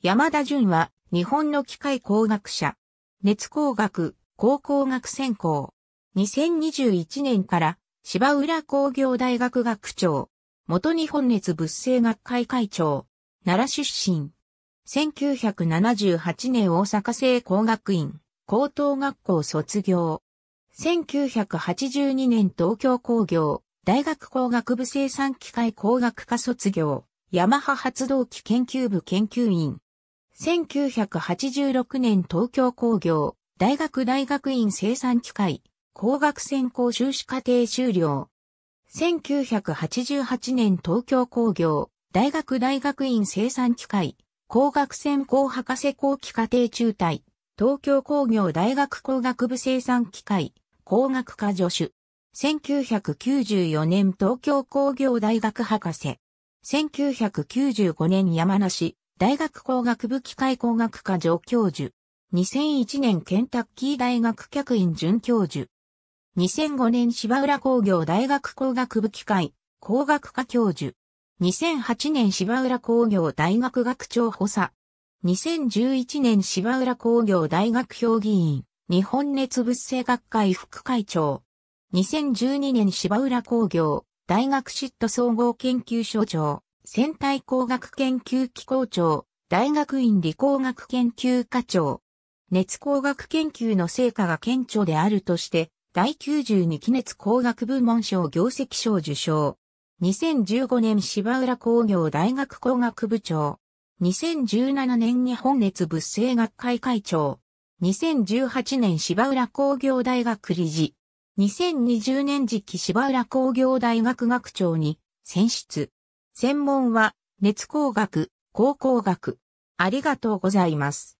山田淳は、日本の機械工学者。熱工学、高工学専攻。2021年から、芝浦工業大学学長。元日本熱物性学会会長。奈良出身。1978年大阪製工学院、高等学校卒業。1982年東京工業、大学工学部生産機械工学科卒業、ヤマハ発動機研究部研究員。1986年東京工業、大学大学院生産機械、工学専攻修士課程修了。1988年東京工業、大学大学院生産機械、工学専攻博士後期課程中退、東京工業大学工学部生産機械、工学科助手。1994年東京工業大学博士。1995年山梨、大学工学部機械工学科助教授。2001年ケンタッキー大学客員准教授。2005年芝浦工業大学工学部機械工学科教授。2008年芝浦工業大学学長補佐。2011年芝浦工業大学評議員、日本熱物性学会副会長。2012年芝浦工業大学嫉妬総合研究所長。戦隊工学研究機構長、大学院理工学研究課長。熱工学研究の成果が顕著であるとして、第92期熱工学部門賞業績賞受賞。2015年芝浦工業大学工学部長。2017年日本熱物性学会会長。2018年芝浦工業大学理事。2020年時期芝浦工業大学学長に選出。専門は熱工学、高工学。ありがとうございます。